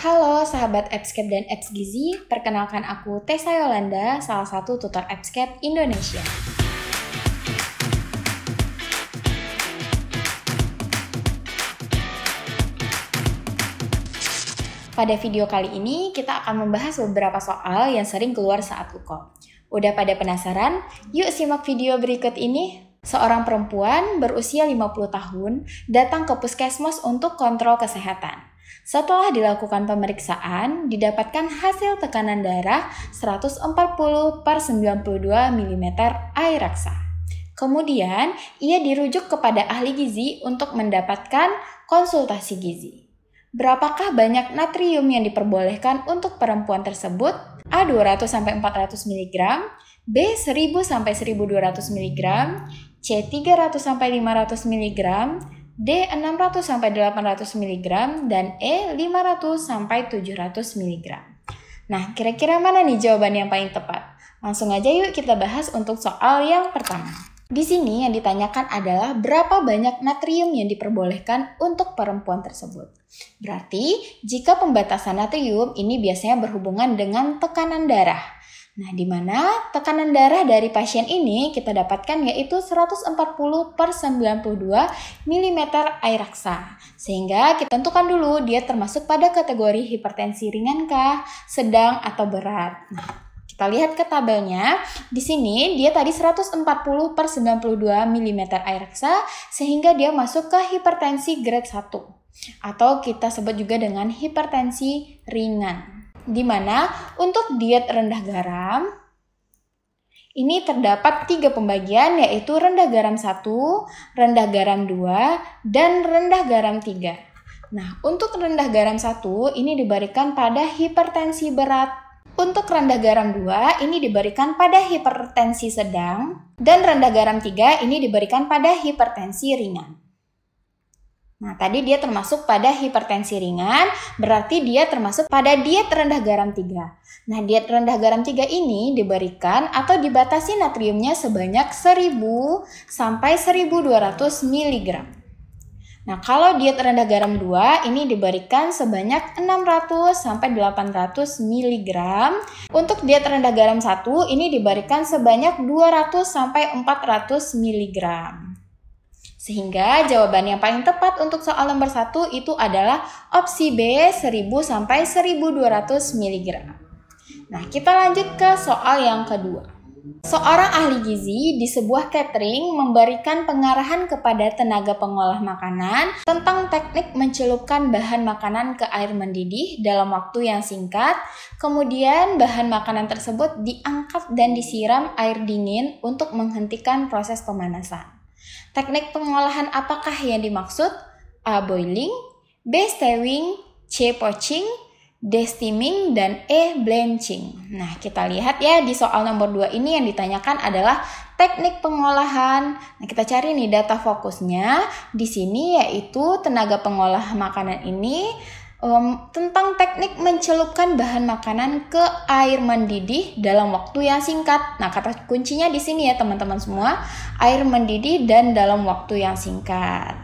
Halo sahabat Appscape dan Apps perkenalkan aku Tessa Yolanda, salah satu tutor Appscape Indonesia. Pada video kali ini, kita akan membahas beberapa soal yang sering keluar saat UKO. Udah pada penasaran? Yuk simak video berikut ini. Seorang perempuan berusia 50 tahun datang ke puskesmas untuk kontrol kesehatan. Setelah dilakukan pemeriksaan, didapatkan hasil tekanan darah 140 per 92 mm air raksa. Kemudian, ia dirujuk kepada ahli gizi untuk mendapatkan konsultasi gizi. Berapakah banyak natrium yang diperbolehkan untuk perempuan tersebut? A 200 400 mg, B 1000 sampai 1200 mg, C 300 500 mg, D 600 sampai 800 mg dan E 500 sampai 700 mg. Nah, kira-kira mana nih jawaban yang paling tepat? Langsung aja yuk kita bahas untuk soal yang pertama. Di sini yang ditanyakan adalah berapa banyak natrium yang diperbolehkan untuk perempuan tersebut. Berarti, jika pembatasan natrium ini biasanya berhubungan dengan tekanan darah. Nah, di mana tekanan darah dari pasien ini kita dapatkan yaitu 140 per 92 mm air raksa. Sehingga kita tentukan dulu dia termasuk pada kategori hipertensi ringankah, sedang atau berat. Nah, kita lihat ke tabelnya. Di sini dia tadi 140 per 92 mm air raksa sehingga dia masuk ke hipertensi grade 1 atau kita sebut juga dengan hipertensi ringan. Dimana untuk diet rendah garam, ini terdapat tiga pembagian yaitu rendah garam 1, rendah garam 2, dan rendah garam 3. Nah, untuk rendah garam 1 ini diberikan pada hipertensi berat. Untuk rendah garam 2 ini diberikan pada hipertensi sedang dan rendah garam 3 ini diberikan pada hipertensi ringan. Nah, tadi dia termasuk pada hipertensi ringan, berarti dia termasuk pada diet rendah garam 3. Nah, diet rendah garam 3 ini diberikan atau dibatasi natriumnya sebanyak 1000 sampai 1200 mg. Nah, kalau diet rendah garam 2 ini diberikan sebanyak 600 sampai 800 mg. Untuk diet rendah garam 1 ini diberikan sebanyak 200 sampai 400 mg. Sehingga jawaban yang paling tepat untuk soal nomor 1 itu adalah opsi B 1000 sampai 1200 mg. Nah, kita lanjut ke soal yang kedua. Seorang ahli gizi di sebuah catering memberikan pengarahan kepada tenaga pengolah makanan tentang teknik mencelupkan bahan makanan ke air mendidih dalam waktu yang singkat. Kemudian bahan makanan tersebut diangkat dan disiram air dingin untuk menghentikan proses pemanasan. Teknik pengolahan apakah yang dimaksud? A. Boiling B. Stewing C. Poaching D. Steaming dan E. Blanching Nah kita lihat ya di soal nomor 2 ini yang ditanyakan adalah teknik pengolahan. Nah, kita cari nih data fokusnya di sini yaitu tenaga pengolah makanan ini um, tentang teknik mencelupkan bahan makanan ke air mendidih dalam waktu yang singkat. Nah, kata kuncinya di sini ya teman-teman semua, air mendidih dan dalam waktu yang singkat.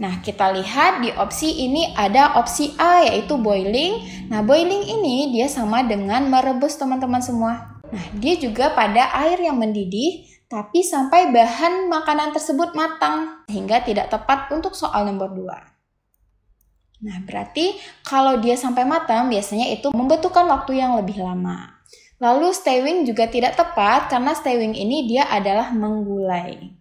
Nah, kita lihat di opsi ini ada opsi A yaitu boiling. Nah, boiling ini dia sama dengan merebus teman-teman semua. Nah, dia juga pada air yang mendidih tapi sampai bahan makanan tersebut matang sehingga tidak tepat untuk soal nomor 2. Nah, berarti kalau dia sampai matang, biasanya itu membutuhkan waktu yang lebih lama. Lalu stewing juga tidak tepat karena stewing ini dia adalah menggulai.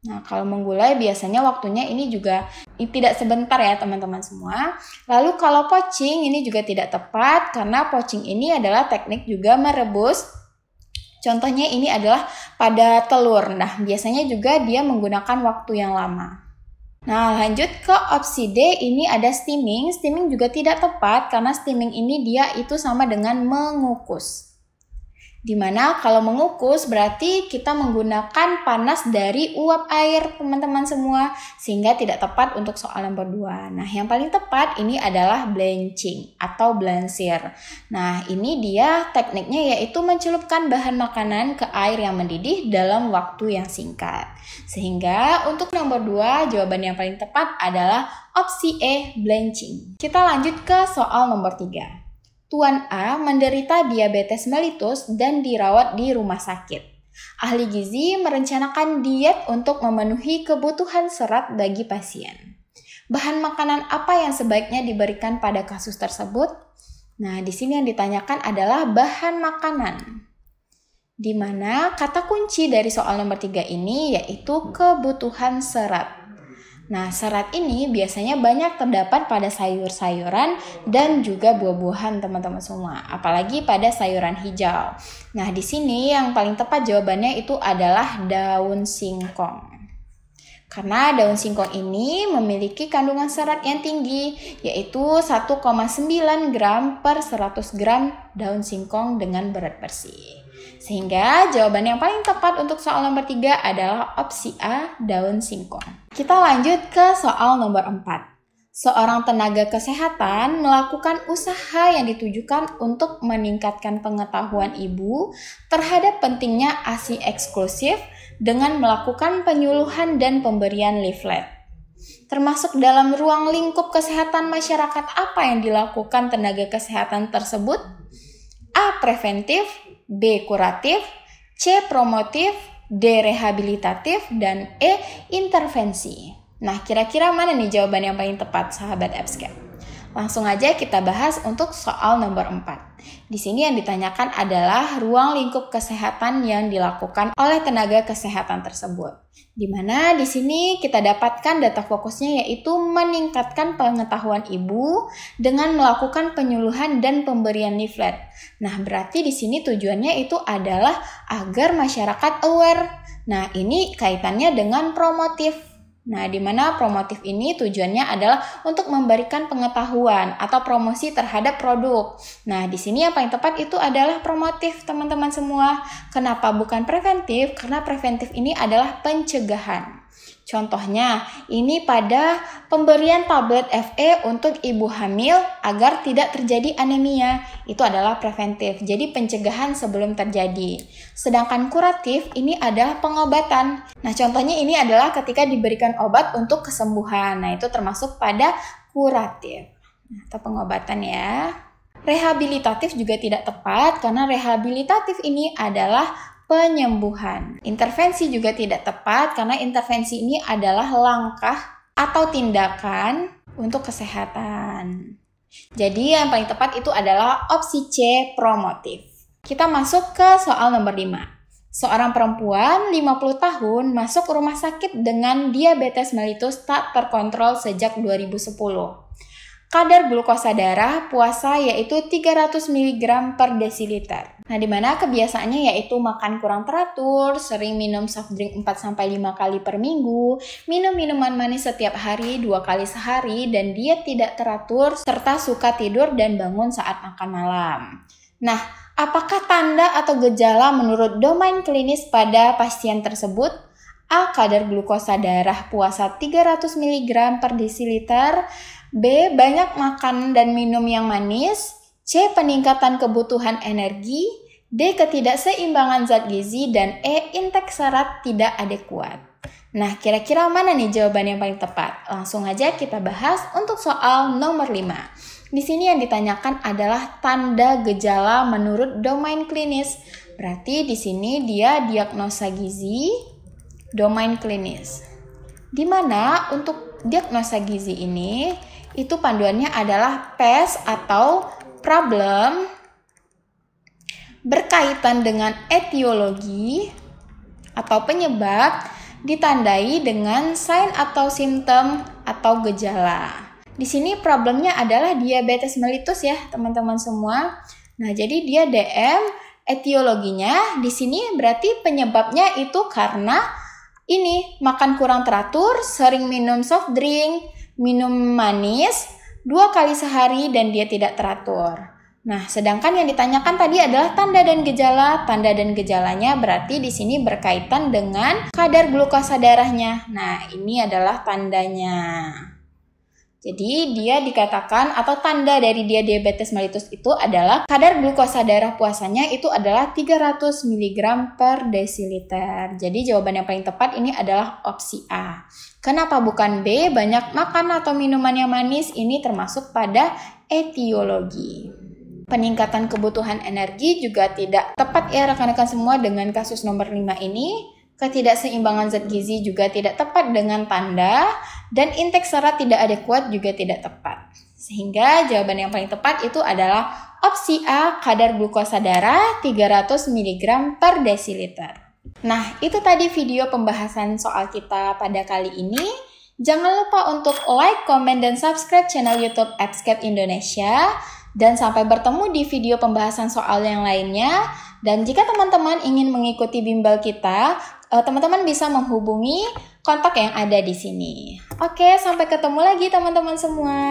Nah, kalau menggulai biasanya waktunya ini juga ini tidak sebentar ya teman-teman semua. Lalu kalau poaching ini juga tidak tepat karena poaching ini adalah teknik juga merebus. Contohnya ini adalah pada telur. Nah, biasanya juga dia menggunakan waktu yang lama. Nah, lanjut ke opsi D, ini ada steaming. Steaming juga tidak tepat karena steaming ini dia itu sama dengan mengukus. Dimana kalau mengukus berarti kita menggunakan panas dari uap air teman-teman semua sehingga tidak tepat untuk soal nomor 2. Nah yang paling tepat ini adalah blanching atau blansir. Nah ini dia tekniknya yaitu mencelupkan bahan makanan ke air yang mendidih dalam waktu yang singkat. Sehingga untuk nomor 2 jawaban yang paling tepat adalah opsi E blanching. Kita lanjut ke soal nomor 3. Tuan A menderita diabetes melitus dan dirawat di rumah sakit. Ahli gizi merencanakan diet untuk memenuhi kebutuhan serat bagi pasien. Bahan makanan apa yang sebaiknya diberikan pada kasus tersebut? Nah, di sini yang ditanyakan adalah bahan makanan. Di mana kata kunci dari soal nomor 3 ini yaitu kebutuhan serat. Nah, serat ini biasanya banyak terdapat pada sayur-sayuran dan juga buah-buahan teman-teman semua, apalagi pada sayuran hijau. Nah, di sini yang paling tepat jawabannya itu adalah daun singkong. Karena daun singkong ini memiliki kandungan serat yang tinggi, yaitu 1,9 gram per 100 gram daun singkong dengan berat bersih. Sehingga jawaban yang paling tepat untuk soal nomor 3 adalah opsi A, daun singkong. Kita lanjut ke soal nomor 4. Seorang tenaga kesehatan melakukan usaha yang ditujukan untuk meningkatkan pengetahuan ibu terhadap pentingnya ASI eksklusif dengan melakukan penyuluhan dan pemberian leaflet termasuk dalam ruang lingkup kesehatan masyarakat apa yang dilakukan tenaga kesehatan tersebut? A. Preventif B. Kuratif C. Promotif D. Rehabilitatif dan E. Intervensi Nah kira-kira mana nih jawaban yang paling tepat sahabat EBSCAP? Langsung aja kita bahas untuk soal nomor 4. Di sini yang ditanyakan adalah ruang lingkup kesehatan yang dilakukan oleh tenaga kesehatan tersebut. Di mana di sini kita dapatkan data fokusnya yaitu meningkatkan pengetahuan ibu dengan melakukan penyuluhan dan pemberian leaflet. Nah, berarti di sini tujuannya itu adalah agar masyarakat aware. Nah, ini kaitannya dengan promotif Nah, di mana promotif ini tujuannya adalah untuk memberikan pengetahuan atau promosi terhadap produk. Nah, di sini yang paling tepat itu adalah promotif, teman-teman semua. Kenapa bukan preventif? Karena preventif ini adalah pencegahan. Contohnya, ini pada pemberian tablet FE untuk ibu hamil agar tidak terjadi anemia. Itu adalah preventif, jadi pencegahan sebelum terjadi. Sedangkan kuratif ini adalah pengobatan. Nah, contohnya ini adalah ketika diberikan obat untuk kesembuhan. Nah, itu termasuk pada kuratif atau nah, pengobatan ya. Rehabilitatif juga tidak tepat karena rehabilitatif ini adalah penyembuhan. Intervensi juga tidak tepat karena intervensi ini adalah langkah atau tindakan untuk kesehatan. Jadi yang paling tepat itu adalah opsi C promotif. Kita masuk ke soal nomor 5. Seorang perempuan 50 tahun masuk rumah sakit dengan diabetes mellitus tak terkontrol sejak 2010. Kadar glukosa darah puasa yaitu 300 mg per desiliter. Nah, di mana kebiasaannya yaitu makan kurang teratur, sering minum soft drink 4-5 kali per minggu, minum minuman manis setiap hari 2 kali sehari, dan diet tidak teratur, serta suka tidur dan bangun saat makan malam. Nah, apakah tanda atau gejala menurut domain klinis pada pasien tersebut? A. Kadar glukosa darah puasa 300 mg per desiliter B. Banyak makan dan minum yang manis. C. Peningkatan kebutuhan energi. D. Ketidakseimbangan zat gizi. Dan E. intake serat tidak adekuat. Nah, kira-kira mana nih jawaban yang paling tepat? Langsung aja kita bahas untuk soal nomor 5. Di sini yang ditanyakan adalah tanda gejala menurut domain klinis. Berarti di sini dia diagnosa gizi, domain klinis. Di mana untuk diagnosa gizi ini itu panduannya adalah PES atau problem berkaitan dengan etiologi atau penyebab ditandai dengan sign atau simptom atau gejala. Di sini problemnya adalah diabetes melitus ya, teman-teman semua. Nah, jadi dia DM etiologinya di sini berarti penyebabnya itu karena ini makan kurang teratur, sering minum soft drink, minum manis dua kali sehari dan dia tidak teratur. Nah, sedangkan yang ditanyakan tadi adalah tanda dan gejala. Tanda dan gejalanya berarti di sini berkaitan dengan kadar glukosa darahnya. Nah, ini adalah tandanya. Jadi, dia dikatakan atau tanda dari dia diabetes mellitus itu adalah kadar glukosa darah puasanya itu adalah 300 mg per desiliter. Jadi, jawaban yang paling tepat ini adalah opsi A. Kenapa bukan B? Banyak makan atau minuman yang manis ini termasuk pada etiologi. Peningkatan kebutuhan energi juga tidak tepat ya rekan-rekan semua dengan kasus nomor 5 ini. Ketidakseimbangan zat gizi juga tidak tepat dengan tanda dan indeks serat tidak adekuat juga tidak tepat. Sehingga jawaban yang paling tepat itu adalah opsi A kadar glukosa darah 300 mg per desiliter. Nah, itu tadi video pembahasan soal kita pada kali ini. Jangan lupa untuk like, komen, dan subscribe channel YouTube Appscape Indonesia. Dan sampai bertemu di video pembahasan soal yang lainnya. Dan jika teman-teman ingin mengikuti bimbel kita, eh, teman-teman bisa menghubungi kontak yang ada di sini. Oke, sampai ketemu lagi teman-teman semua.